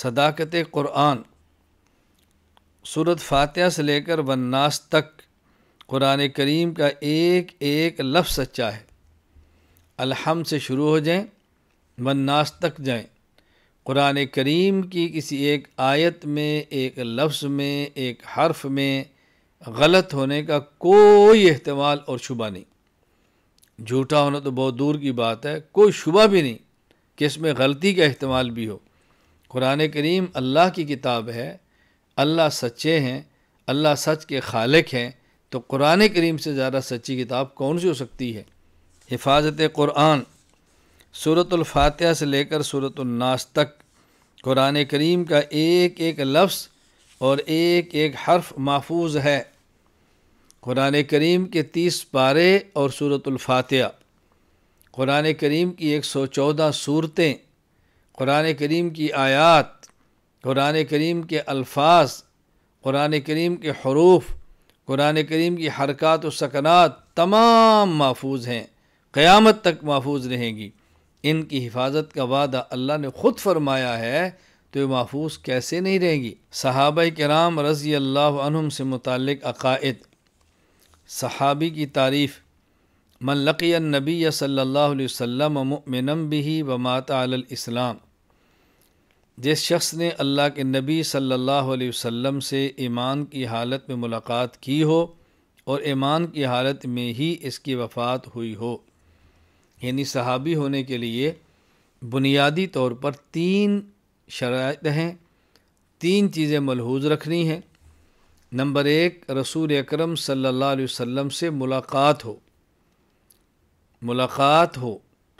सदाकत क़ुरान सूरत फातिहा से लेकर वन्नास तक क़ुरान करीम का एक एक लफ्ज़ सच्चा है अलहम से शुरू हो जाएं वन्नास तक जाएं क़ुरान करीम की किसी एक आयत में एक लफ्ज़ में एक हर्फ में गलत होने का कोई अहतमाल और शुबा नहीं झूठा होना तो बहुत दूर की बात है कोई शुबा भी नहीं कि इसमें गलती का अहतमाल भी हो कुरान करीम अल्लाह की किताब है अल्लाह सच्चे हैं अल्लाह सच के खालिक हैं तो कुरान करीम से ज़्यादा सच्ची किताब कौन सी हो सकती है हिफाजत क़ुरान सूरतफ़ातह से लेकर सूरतनास तक कुरान करीम का एक एक लफ्स और एक एक हर्फ महफूज है कुरान करीम के तीस पारे और सूरतफ़ातह कुरान करीम की एक सौ चौदह सूरतें क़ुरान करीम की आयात क़ुरान करीम के अल्फाज क़ुरान करीम के हरूफ क़ुरान करीम की हरकत व सकनात तमाम महफूज हैं क़यामत तक महफूज रहेंगी इनकी हिफाजत का वादा अल्लाह ने ख़ुद फरमाया है तो ये महफूज कैसे नहीं रहेंगी सहाब कराम रज़ी अल्लाम से मुतक अकायद सहाबी की तारीफ़ मन लक़ी नबी सल्ला वसम भी व माता इस्लाम जिस शख्स ने अल्लाह के नबी सल्लल्लाहु अलैहि वसल्लम से ईमान की हालत में मुलाकात की हो और ईमान की हालत में ही इसकी वफ़ात हुई हो यानी सहाबी होने के लिए बुनियादी तौर पर तीन शरात हैं तीन चीज़ें मलहूज रखनी हैं नंबर एक रसूल अकरम सल्लल्लाहु अलैहि वसल्लम से मुलाकात हो मुलाकात हो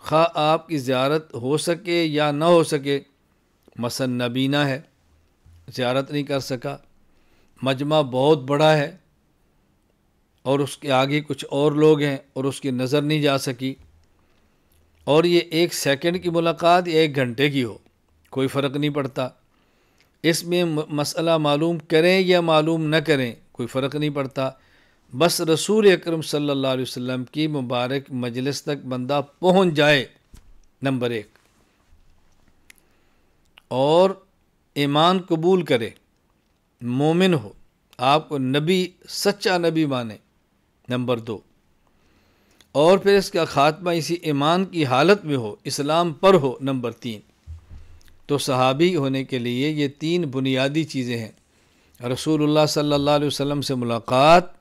खा आपकी ज़्यारत हो सके या ना हो सके मसन नबीना है ज़्यारत नहीं कर सका मजमा बहुत बड़ा है और उसके आगे कुछ और लोग हैं और उसकी नज़र नहीं जा सकी और ये एक सेकंड की मुलाकात या एक घंटे की हो कोई फ़र्क नहीं पड़ता इसमें मसला मालूम करें या मालूम न करें कोई फ़र्क नहीं पड़ता बस रसूल अकरम सल्लल्लाहु अलैहि वसल्लम की मुबारक मजलिस तक बंदा पहुंच जाए नंबर एक और ईमान कबूल करे मोमिन हो आपको नबी सच्चा नबी माने नंबर दो और फिर इसका ख़ात्मा इसी ईमान की हालत में हो इस्लाम पर हो नंबर तीन तो सहाबी होने के लिए ये तीन बुनियादी चीज़ें हैं रसूलुल्लाह सल्लल्लाहु अलैहि वसल्लम से मुलाकात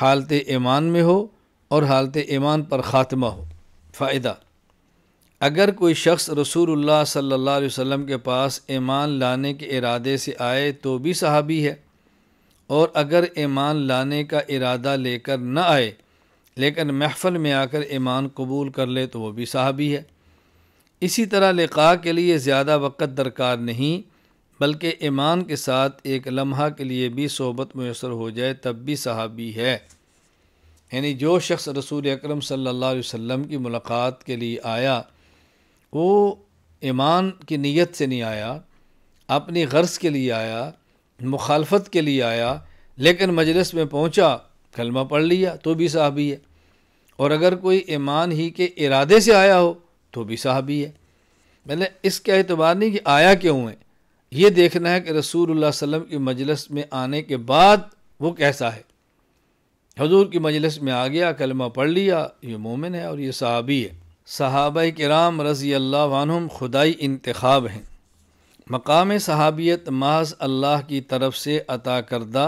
हालत ईमान में हो और हालत ईमान पर ख़ात्मा हो फ़ायदा अगर कोई शख्स रसूल सल्ला वसम के पास ईमान लाने के इरादे से आए तो भी सहाबी है और अगर ईमान लाने का इरादा लेकर न आए लेकिन महफल में आकर ईमान कबूल कर ले तो वह भी सहाबी है इसी तरह लिखा के लिए ज़्यादा वक़्त दरकार नहीं बल्कि ईमान के साथ एक लम्हा के लिए भी सोबत मैसर हो जाए तब भी सहाबी है यानी जो शख्स रसूल अक्रम सल्ला अलैहि की मुलाकात के लिए आया वो ईमान की नीयत से नहीं आया अपनी गर्ज के लिए आया मुखालफत के लिए आया लेकिन मजलिस में पहुंचा कलमा पढ़ लिया तो भी साहबी है और अगर कोई ईमान ही के इरादे से आया हो तो भी साहबी है मैंने इसका अतबार नहीं कि आया क्यों है ये देखना है कि रसूल वसम की मजलिस में आने के बाद वो कैसा है हजूर की मजलिस में आ गया कलमा पढ़ लिया ये मोमिन है और ये साहबी है सहाब कराम रज़ी अल्लाह खुदाई इंतखब हैं मकाम सहाबियत महज अल्लाह की तरफ से अता करदा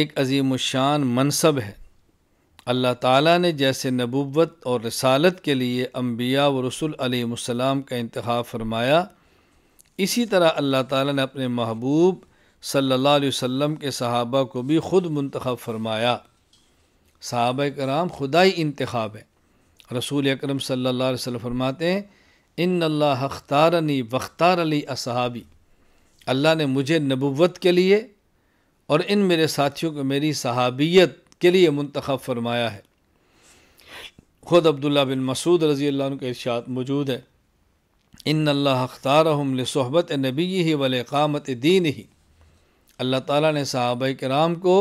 एक अजीम शान मनसब है अल्लाह ताला ने जैसे नबूवत और रसालत के लिए अम्बिया व रसुल अलीसम का इंतखा फरमाया इसी तरह अल्लाह ताला ने अपने महबूब सल्लल्लाहु अलैहि वसल्लम के सहाबा को भी ख़ुद मंतखब फरमाया सहाब कराम खुदाई इंतखब है रसूल अकरम सल्लल्लाहु अलैहि वसल्लम फरमाते हैं इन अल्लाह अख्तारनी वख्तार अली असहाबी अल्लाह ने मुझे नबूवत के लिए और इन मेरे साथियों को मेरी सहाबियत के लिए मंतखब फरमाया है ख़ुद अब्दुल्ला बिन मसूद रज़ी के का इर्शाद मौजूद है इन अल्लाह अख्तार नबी ही वलकामत दीन ही अल्लाह तहब ने सहाब कराम को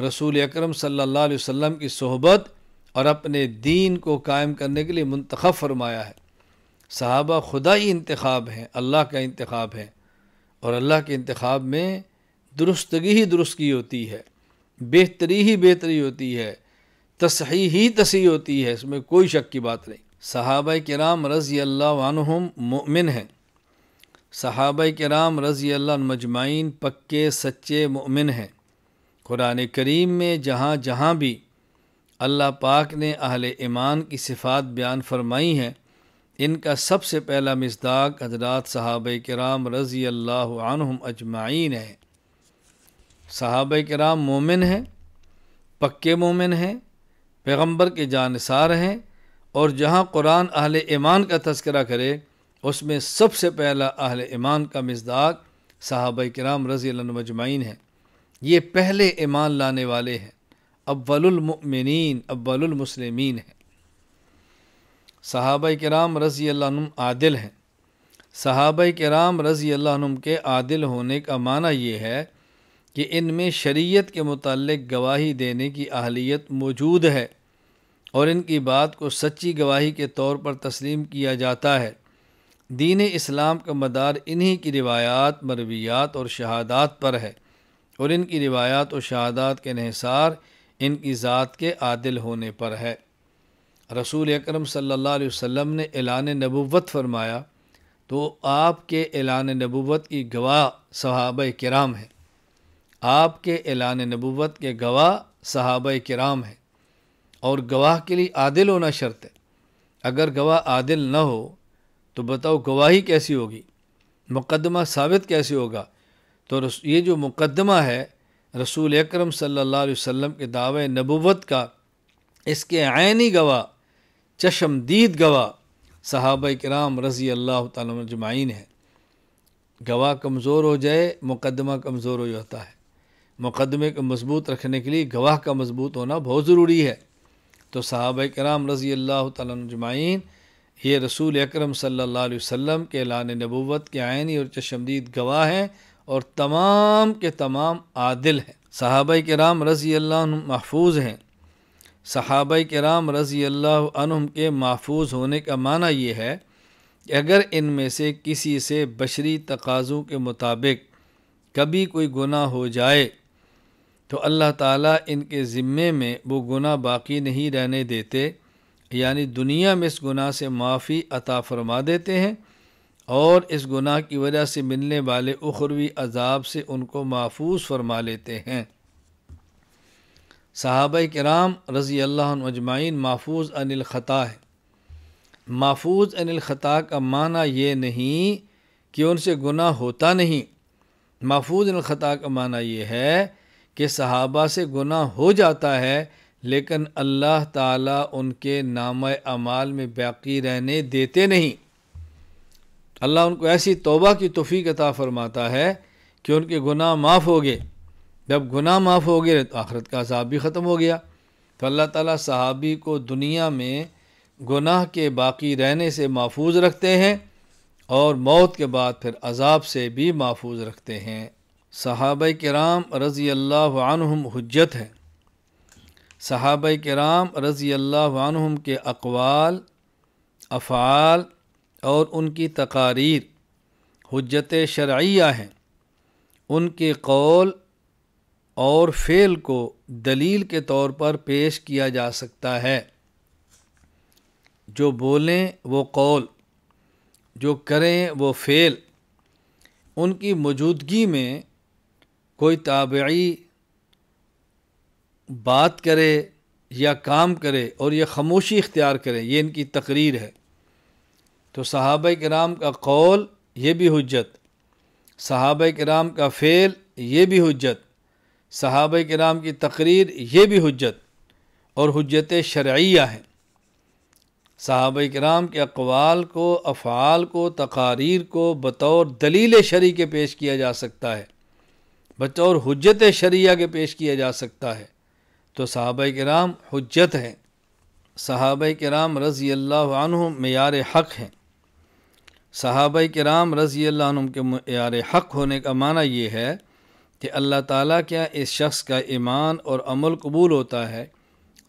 रसूल अक्रम सल्ला अलैहि की सहबत और अपने दीन को कायम करने के लिए मंतखब फरमाया है सहाबा खुदा ही इंतखब हैं अल्लाह का इंतखब है और अल्लाह के इंतखब में दुरुस्तगी ही दुरुस्तगी होती है बेहतरी ही बेहतरी होती है तसही ही तसी होती है इसमें कोई शक की बात नहीं सहाब के राम रज़ी अल्लाह मोमिन हैं के राम रज़ी अल्लाह मजमाइन पक्के सच्चे मोमिन हैं कुरान करीम में जहाँ जहाँ भी अल्लाह पाक ने अहल ईमान की सिफात बयान फरमाई हैं इनका सबसे पहला मजदाक हजरात साहब कराम रज़ी अल्लाह अजमाइन है साहब कराम मोमिन हैं पक्के मोमिन हैं पैगम्बर के जानसार हैं और जहाँ कुरान अहल ईमान का तस्करा करे उसमें सबसे पहला अहल ईमान का मजदाक साहब कराम रज़ी अजमाइन है ये पहले ईमान लाने वाले हैं अव्वलमिन अव्वलमसलमिन है सहाब कराम रज़ी आदिल हैं सहाब कराम रज़ी के आदिल होने का माना ये है कि इनमें शरीयत के मतलब गवाही देने की अहलियत मौजूद है और इनकी बात को सच्ची गवाही के तौर पर तस्लीम किया जाता है दीन इस्लाम का मदार इन्हीं की रिवायात मरवियात और शहादात पर है और इनकी रिवायात और शहादात के नसार इनकी ज़ात के आदिल होने पर है रसूल अकरम सल्लल्लाहु अलैहि वसल्लम ने एलान नबूवत फरमाया तो आपके एलान नबूवत की गवाह सहाब कराम हैं आपके एलान नबूवत के गवाह सहाब कराम हैं और गवाह के लिए आदिल होना शर्त है अगर गवाह आदिल न हो तो बताओ गवाही कैसी होगी मुकदमा साबित कैसे होगा तो ये जो मुकदमा है रसूल अक्रम सल्लल्लाहु के दावे नबूत का इसके आयनी गवाह चशमदीद गवाह सहाब कराम रज़ी अल्लाह तजमाइन है गवाह कमज़ोर हो जाए मुकदमा कमज़ोर हो जाता है मुकदमे को मजबूत रखने के लिए गवाह का मजबूत होना बहुत ज़रूरी है तो साहब कराम रज़ी अल्लाह तजमाइन ये रसूल अक्रम सल्लल्लाहु अलैहि के लान नबूवत के आयनी और चशमदीद गवाह हैं और तमाम के तमाम आदिल हैं सहाबा राम रज़ी अल्लाह महफूज हैं सहाबा राम रज़ी अल्लाह के महफूज होने का माना ये है कि अगर इनमें से किसी से बशरी तकाज़ों के मुताबिक कभी कोई गुना हो जाए तो अल्लाह ताला इनके ज़िम्मे में वो गुना बाकी नहीं रहने देते यानी दुनिया में इस गुना से माफ़ी अता फरमा देते हैं और इस गुनाह की वजह से मिलने वाले उखरवी अजाब से उनको महफूज फरमा लेते हैं साहब कराम रज़ी अल्लाह अजमाइन महफूज अनिल ख़ता है महफूज अनिल ख़ता का माना ये नहीं कि उनसे गुनाह होता नहीं महफूज अनिल ख़ता का माना ये है कि सहाबा से गुनाह हो जाता है लेकिन अल्लाह ताला उनके नाम अमाल में बाकी रहने देते नहीं अल्लाह उनको ऐसी तोबा की तोफ़ी अता फ़रमाता है कि उनके गुनाह माफ़ हो गए जब गुनाह माफ़ हो गए तो आखरत का अजाब भी ख़त्म हो गया तो अल्लाह ताला सहाबी को दुनिया में गुनाह के बाकी रहने से महफूज रखते हैं और मौत के बाद फिर अजाब से भी महफूज रखते हैं सहाब कराम रज़ी अल्लाह हजत हैं सहाब कराम रज़ी अल्लाह के अकवाल अफ़ाल और उनकी तकारीर हजत शर्या हैं उनके कौल और फ़ेल को दलील के तौर पर पेश किया जा सकता है जो बोलें वो कौल जो करें वो फ़ेल उनकी मौजूदगी में कोई ताबी बात करे या काम करे और ये खामोशी इख्तियार करें ये इनकी तकरीर है तो सहाब कराम का कौल ये भी हजत सहाब कराम का फ़ेल ये भी हजत सहाब कराम की तकरीर ये भी हजत और हजत शर्या है सहाब कराम के अकवाल को अफ़ाल को तकारीर को बतौर दलील शरी के पेश किया जा सकता है बतौर हजत शरिया के पेश किया जा सकता है तो सहाब कराम हजत हैं सहाब कराम रज़ी अल्लाह मैार हक़ हैं सहाब कराम रज़ी के यार हक़ होने का माना ये है कि अल्लाह ताला क्या इस शख्स का ईमान और अमल कबूल होता है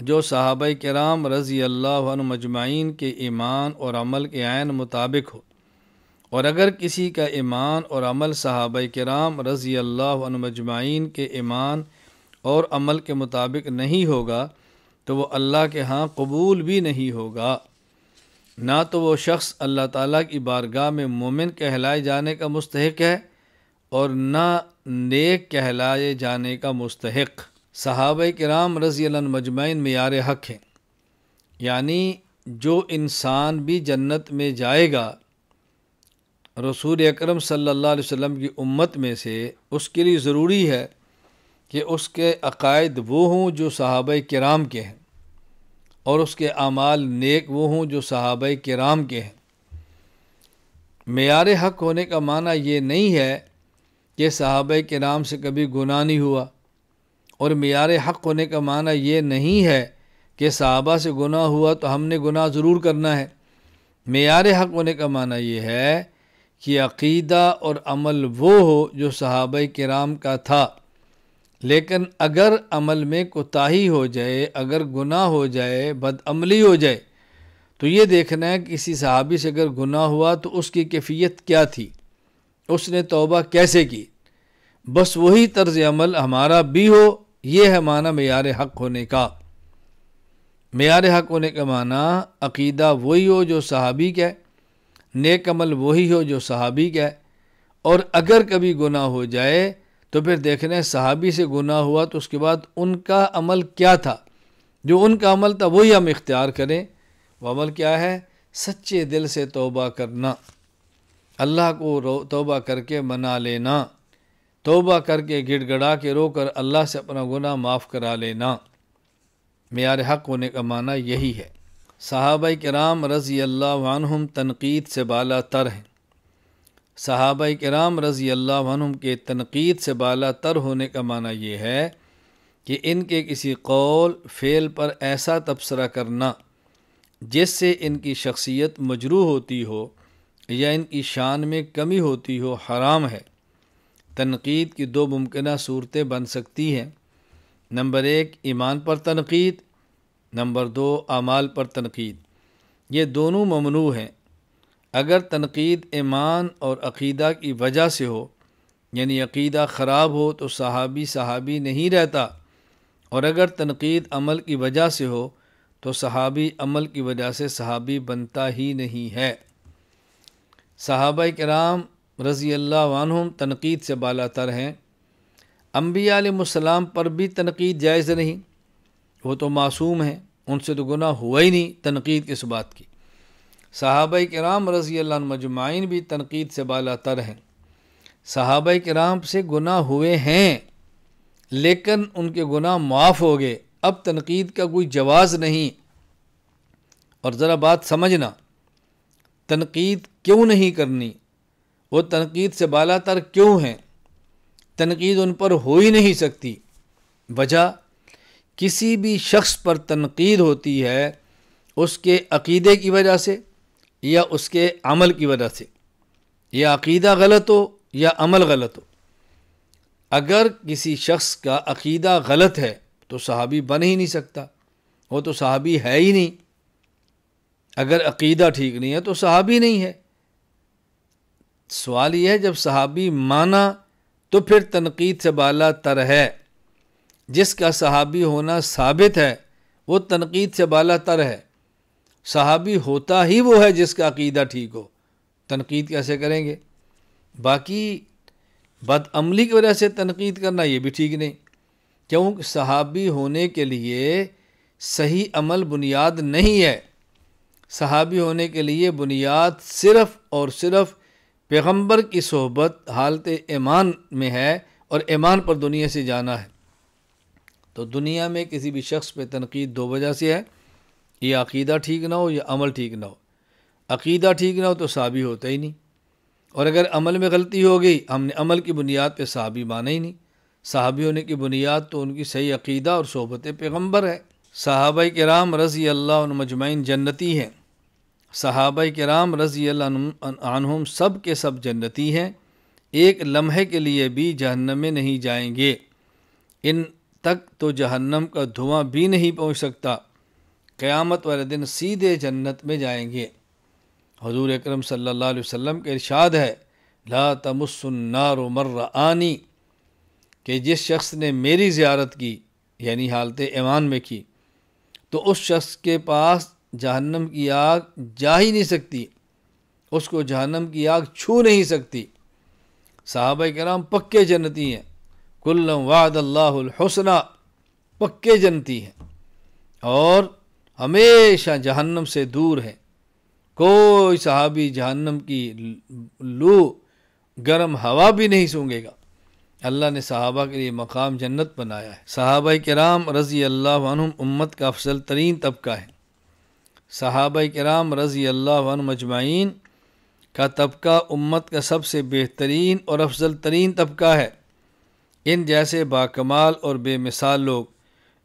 जो सहाब कराम रज़ी अल्लाह मजमाइन के ईमान और अमल के आन मुताबिक हो और अगर किसी का ईमान और अमल सहाब कराम रज़ी अल्लाह मजमाइन के ईमान और अमल के मुताबिक नहीं होगा तो वो अल्लाह के हाँ कबूल भी नहीं होगा ना तो वो शख्स अल्लाह ताला की बारगाह में मोमिन कहलाए जाने का मुस्तहक है और ना नेक कहलाए जाने का मुस्तहक सहाब कराम रज़ी मजमाइन मैार हक हैं यानी जो इंसान भी जन्नत में जाएगा रसूल अकरम सल्लल्लाहु अलैहि वसल्लम की उम्मत में से उसके लिए ज़रूरी है कि उसके अकायद वो हों जो सहाब कराम के हैं और उसके अमाल नेक वो हों जो सहाब कराम के हैं मैार हक होने का माना ये नहीं है कि सहाब कराम से कभी गुना नहीं हुआ और मैार हक होने का माना ये नहीं है कि सहाबा से गुना हुआ तो हमने गुनाह ज़रूर करना है मैार हक होने का माना ये है कि अकीदा और अमल वो हो जो सहाब कराम का था लेकिन अगर अमल में कोताही हो जाए अगर गुनाह हो जाए बदअमली हो जाए तो ये देखना है किसी सहाबी से अगर गुनाह हुआ तो उसकी कैफियत क्या थी उसने तोबा कैसे की बस वही तर्ज अमल हमारा भी हो ये है माना मैार हक होने का मैार हक होने का माना अकीदा वही हो जो सहाबी का है नेक अमल वही हो जो सहाबी का है और अगर कभी गुनाह हो जाए तो फिर देख रहे हैं सहाबी से गुनाह हुआ तो उसके बाद उनका अमल क्या था जो उनका अमल था वही हम इख्तियार करें वो अमल क्या है सच्चे दिल से तोबा करना अल्लाह को तोबा करके मना लेना तोबा करके गिड़गड़ा के रो कर अल्लाह से अपना गुनाह माफ़ करा लेना मैार हक़ होने का माना यही है सहाबा कराम रज़ी अल्लाह तनकीद से बाला तर हैं सहाब कराम रज़ी अल्लाम के तनक़ीद से बाला तर होने का माना यह है कि इनके किसी कौल फ़ेल पर ऐसा तबसरा करना जिससे इनकी शख्सियत मजरू होती हो या इनकी शान में कमी होती हो हराम है तनक़ीद की दो मुमकिन सूरतें बन सकती हैं नंबर एक ईमान पर तनक़ीद नंबर दो अमाल पर तनक़ीद ये दोनों ममनू हैं अगर तनकीद ईमान और अक़ीदा की वजह से हो यानी अक़ीदा ख़राब हो तो सहाबी सहाबी नहीं रहता और अगर तनकीद अमल की वजह से हो तो सहाबी अमल की वजह से सहाबी बनता ही नहीं है सहाब कराम रज़ी अल्लाह तनकीद से बालातर हैं अम्बिया आलम पर भी तनकीद जायज़ नहीं वो तो मासूम हैं उनसे तो गुना हुआ ही नहीं तनकीद किस बात की के कराम रज़ी मजमाइन भी तनकीद से बाला तर हैं के कराम से गुनाह हुए हैं लेकिन उनके गुनाह माफ़ हो गए अब तनकीद का कोई जवाज़ नहीं और ज़रा बात समझना तनकीद क्यों नहीं करनी वो तनकीद से बाला तर क्यों हैं तनकीद उन पर हो ही नहीं सकती वजह किसी भी शख्स पर तनकीद होती है उसके अकीदे की वजह से या उसके अमल की वजह से या अकीदा गलत हो या अमल गलत हो अगर किसी शख्स का अकीदा गलत है तो सहाबी बन ही नहीं सकता वो तो सहाबी है ही नहीं अगर अकीदा ठीक नहीं है तो सहाबी नहीं है सवाल यह है जब सहाबी माना तो फिर तनकीद से बाला तर है जिसका सहाबी होना साबित है वो तनकीद से बाला तर है सहाबी होता ही वो है जिसका अकीदा ठीक हो तनकीद कैसे करेंगे बाकी बदअमली की वजह से तनकीद करना ये भी ठीक नहीं क्योंकि सहाबी होने के लिए सही अमल बुनियाद नहीं है सहाबी होने के लिए बुनियाद सिर्फ़ और सिर्फ़ पैगम्बर की सोहबत हालत ईमान में है और ईमान पर दुनिया से जाना है तो दुनिया में किसी भी शख्स पर तनकीद दो वजह से है ये अकीदा ठीक ना हो या अमल ठीक ना हो अकीदा ठीक ना हो तो साबी होता ही नहीं और अगर अमल में गलती हो गई हमने अमल की बुनियाद पे साबी माना ही नहीं साहबी होने की बुनियाद तो उनकी सही अकीदा और सोबत पैगम्बर है साहब राम रज़ी अल्लाजमैन जन्नती हैं साहब राम रज़ी अल्लाम सब के सब जन्नती हैं एक लम्हे के लिए भी जहन्नम में नहीं जाएंगे इन तक तो जहन्नम का धुआं भी नहीं पहुंच सकता क़यामत वाले दिन सीधे जन्नत में जाएंगे हजूर अक्रम सल्ला वसम के इरशाद है ला तमसन्नार मर्र आनी कि जिस शख्स ने मेरी ज़्यारत की यानी हालत ईमान में की तो उस शख्स के पास जहन्नम की आग जा ही नहीं सकती उसको जहन्नम की आग छू नहीं सकती साहब कराम पक्के जन्नती हैं कुल्लम वाद अल्लाहसना पक्के जन्नती हैं और हमेशा जहन्नम से दूर हैं कोई सहाबी जहन्नम की लू गर्म हवा भी नहीं सूंघेगा अल्लाह ने सहाबा के लिए मकाम जन्नत बनाया है सहाबा कराम रज़ी अल्लाह उम्मत का अफसल तरीन तबका है सहाबा कराम रज़ी अल्लाह मजमाइन का तबका उम्मत का सबसे बेहतरीन और अफजल तरीन तबका है इन जैसे बाकमाल और बेमिसाल लोग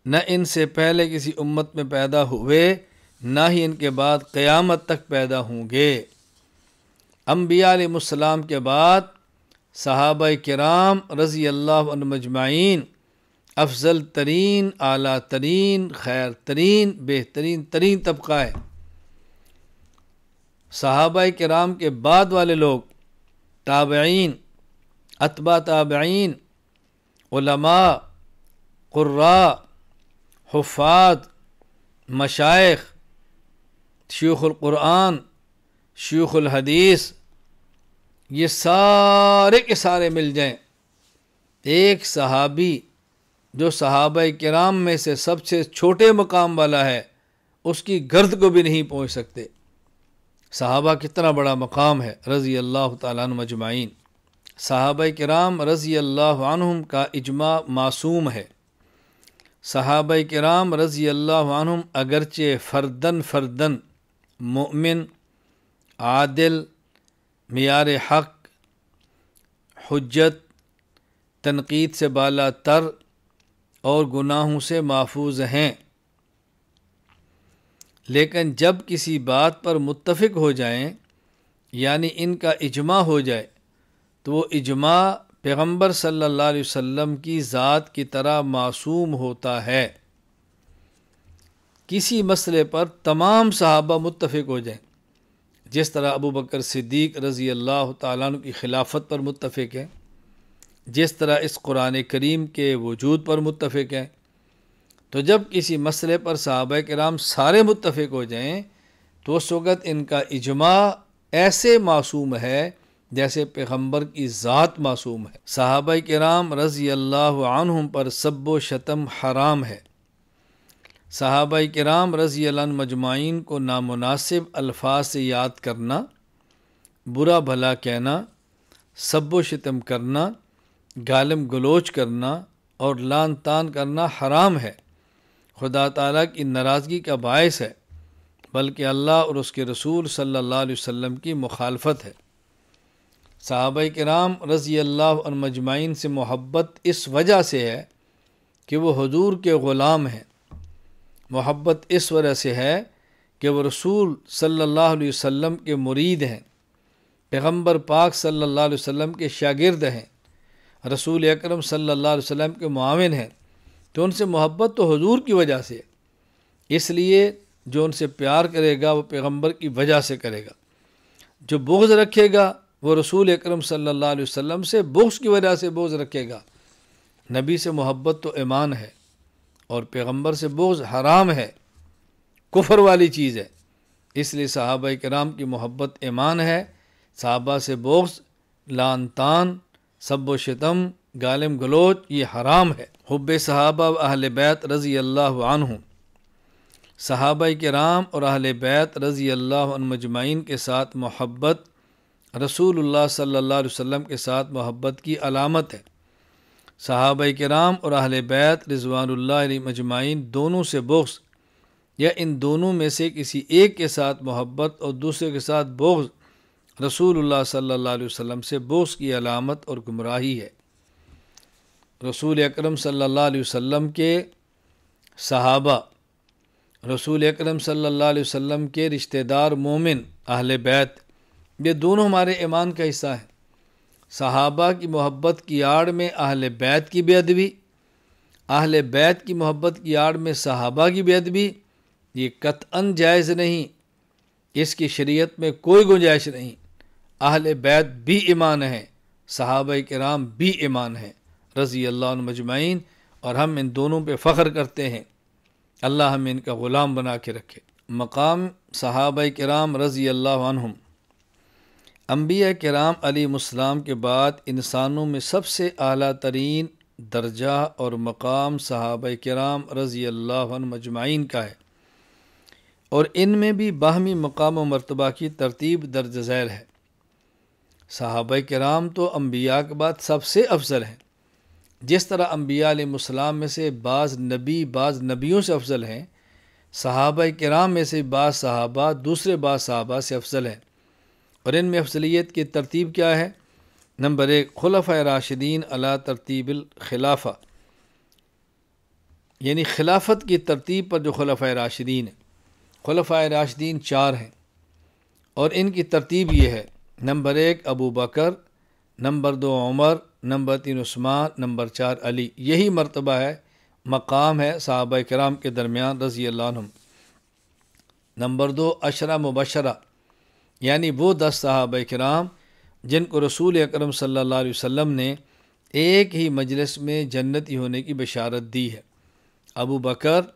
न इनसे पहले किसी उम्मत में पैदा हुए ना ही इनके बाद क़यामत तक पैदा होंगे अम्बियालाम के बाद सहाब कराम रज़ी अल्लाजमाइन अफजल तरीन अला तरीन खैर तरीन बेहतरीन तरीन तबका है सहाबा कराम के बाद वाले लोग ताबीन अतबा ताबीन उलमा कुर्रा हफात मशाइख शेख़ुल्क़ुरान शेख़ुलहदीस ये सारे के सारे मिल जाएं एक सहाबी जो सहाब कराम में से सबसे छोटे मकाम वाला है उसकी गर्द को भी नहीं पहुँच सकते सहाबा कितना बड़ा मकाम है रज़ी अल्लाह तजमाइन मजमाइन सहाब कराम रज़ी अल्लाह का इजमा मासूम है सहाब कराम रज़ी अल्लाम अगरचे फ़र्दन फ़र्दन मोमिन आदिल मैार हक हजत तनकीद से बाला तर और गुनाहों से महफूज हैं लेकिन जब किसी बात पर मुतफ़ हो जाएँ यानि इनका इजमा हो जाए तो वो इजमा पैगम्बर सल्ला वम की ज़ात की तरह मासूम होता है किसी मसले पर तमाम सहाबा मुतफ़ हो जाए जिस तरह अबू बकर सिद्दीक रज़ी अल्लाह तु की खिलाफत पर मुतफ़ हैं जिस तरह इस कुरान करीम के वजूद पर मुतफ़ हैं तो जब किसी मसले पर सहाबा कराम सारे मुतफ़ हो जाएँ तो उस वक़्त इनका इजमा ऐसे मासूम है जैसे पैगम्बर की ज़ात मासूम है साहब कराम रज़ी अल्लाह पर सब्ब शतम हराम है साहब कराम रज़ी मजमाइन को नामनासिब अल्फाज से याद करना बुरा भला कहना सब्ब शतम करना गालम गलोच करना और लान तान करना हराम है खुदा तला की नाराज़गी का बायस है बल्कि अल्लाह और उसके रसूल सल्ला वसम की मुखालफत है साहब कराम रज़ी अल्लाह मजमाइन से मोहब्बत इस वजह से है कि वो हजूर के ग़ुलाम हैं मोहब्बत इस वजह से है कि वह रसूल सल्ला अलैहि के मुरीद हैं पैगम्बर पाक सल्ला अलैहि के शागिर्द हैं रसूल अक्रम सल्लल्लाहु के मावन हैं तो उनसे मोहब्बत तो हजूर की वजह से है इसलिए जो उनसे प्यार करेगा वो पैगम्बर की वजह से करेगा जो बोझ रखेगा वो रसूल अक्रम सल्लाम से बोझ की वजह से बोझ रखेगा नबी से मोहब्बत तो ईमान है और पैगम्बर से बोझ हराम है कुफर वाली चीज़ है इसलिए साहब कराम की मोहब्बत ईमान है साहबा से बोझ लान तान सब शतम गालिम गलोच ये हराम है हब सहाबा अहल बैत रज़ी अल्लाह आनहूँ सहाबा कराम और अहल बैत रज़ी अल्लाह मजमाइन के साथ मोहब्बत रसूल सल्ला अलैहि के साथ मोहब्बत की अलामत है सहाब कराम और अहल बैत रजवानल्ला मजमाइन दोनों से बोक्स या इन दोनों में से किसी एक के साथ मोहब्बत और दूसरे के साथ बोक्स रसूल सल्ला अलैहि से बोस की अलामत और गुमराही है रसूल अक्रम सम के सहाबा रसूल अक्रम सल्लल्लाहु अलैहि के रिश्तेदार मोमिन अहल बैत ये दोनों हमारे ईमान का हिस्सा है सहाबा की मोहब्बत की आड़ में अहल बैत की बेदबी अहल बैत की मोहब्बत की आड़ में सहाबा की बेदबी ये कतअन जायज़ नहीं इसकी शरीयत में कोई गुंजाइश नहीं अहल बैत भी ईमान है सहाब कराम भी ईमान है रज़ी अल्लाह मजमाइन और हम इन दोनों पर फ़ख्र करते हैं अल्लाह हमें इनका ग़ुलाम बना के रखे मकाम सहाब कराम रज़ी अल्लाह अम्बिया कराम अलीसम के बाद इंसानों में सबसे अली तरीन दर्जा और मकाम सहाब कराम रज़ी अल्लाह मजमाइन का है और इन में भी बाहमी मकाम व मरतबा की तरतीब दर्ज झैल है सहाब कराम तो अम्बिया के बाद सबसे अफजल हैं जिस तरह अम्बिया आलम में से बाज़ नबी बाज़ नबियों से अफजल हैं सहाब कराम में से बाज़ सहाबा दूसरे बाज़ सहाबा से अफजल हैं और इन में अफजलियत की तरतीब क्या है नंबर एक खलफ़ राशिदीन अला तरतीब खिलाफा यानी खिलाफत की तरतीब पर जो खलफ़ राशिदीन है खलफ़ राशिदीन चार हैं और इनकी तरतीब ये है नंबर एक अबू बकर नंबर दो उमर नंबर तीन उस्मान नंबर चार अली यही मरतबा है मकाम है साहब कराम के दरमियान रज़ी नंबर दो अशरा मुबशरा यानी वो दस साहब कराम जिनको रसूल अक्रम सम ने एक ही मजलस में जन्नती होने की बशारत दी है Abu Bakr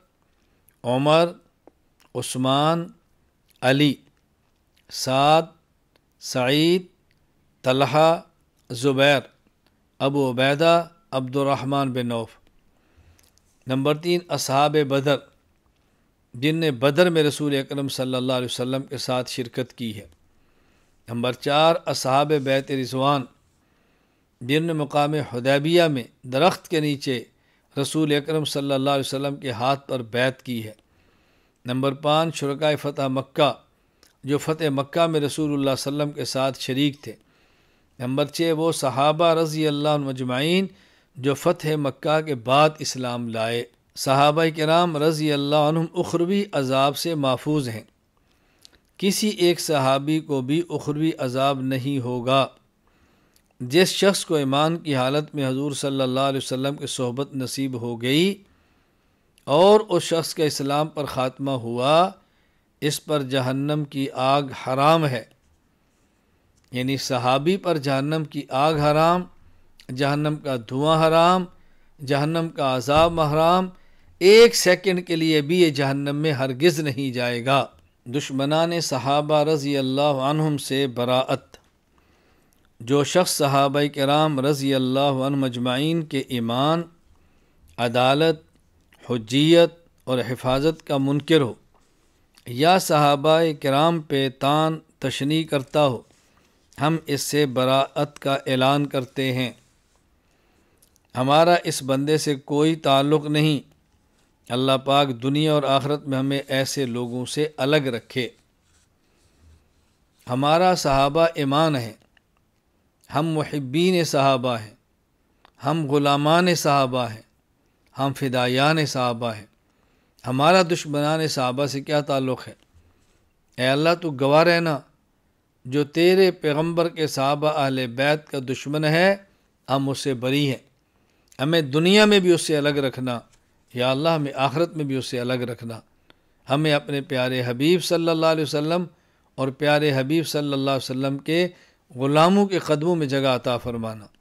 Umar Usman Ali Saad Saeed Talha Zubair Abu Ubaidah Abdulrahman bin Auf number तीन असहाब बदर जिनने बदर में रसूल अकरम सल्लल्लाहु अलैहि वसल्लम के साथ शिरकत की है नंबर चार असहाब बैत रिजवान जिनने मकाम हदैबिया में दरख्त के नीचे रसूल अकरम सल्लल्लाहु अलैहि वसल्लम के हाथ पर बैत की है नंबर पाँच शुरकाय फ़तह मक्का जो फ़तह मक्का में रसूल वसम के साथ शरीक थे नंबर छः वो सहाबा रज़ी अल्लाह मजमाइन जो फ़तह मक्का के बाद इस्लाम लाए सहाबा कराम रज़ी अल्लाह उखरवी अजाब से महफूज हैं किसी एक सहाबी को भी उखरवी अजाब नहीं होगा जिस शख्स को ईमान की हालत में हजूर सल्ला वसम वसल्लम की सोहबत नसीब हो गई और उस शख्स का इस्लाम पर ख़ात्मा हुआ इस पर जहन्नम की आग हराम है यानी सहाबी पर जहन्नम की आग हराम जहन्नम का धुआँ हराम जहन्नम का अजाब हराम एक सेकंड के लिए भी ये जहन्नम में हरगिज़ नहीं जाएगा दुश्मनान सहाबा रज़ी अल्लाह से बराअत जो शख्स सहाब कराम रज़ी अल्लाह मजमाइन के ईमान अदालत हजियत और हिफाजत का मुनकर हो या सहाबा कराम पे तान तशनी करता हो हम इससे बराअत का ऐलान करते हैं हमारा इस बंदे से कोई ताल्लुक़ नहीं अल्लाह पाक दुनिया और आखरत में हमें ऐसे लोगों से अलग रखे हमारा सहाबा ईमान है हम महब्बीन सहाबा हैं हम ग़ुलामान सहाबा हैं हम फ़िदायान सहाबा हैं हमारा दुश्मनान सहाबा से क्या ताल्लुक़ है ए अल्लाह तो गवा रहना जो तेरे पैगंबर के सहाबा अहल बैत का दुश्मन है हम उससे बरी हैं हमें दुनिया में भी उससे अलग रखना या अल्लाह हमें आखरत में भी उससे अलग रखना हमें अपने प्यारे हबीब सल्लल्लाहु अलैहि वसल्लम और प्यारे हबीब सल्लल्लाहु अलैहि वसल्लम के ग़ुलामों के कदमों में जगह अता फ़रमाना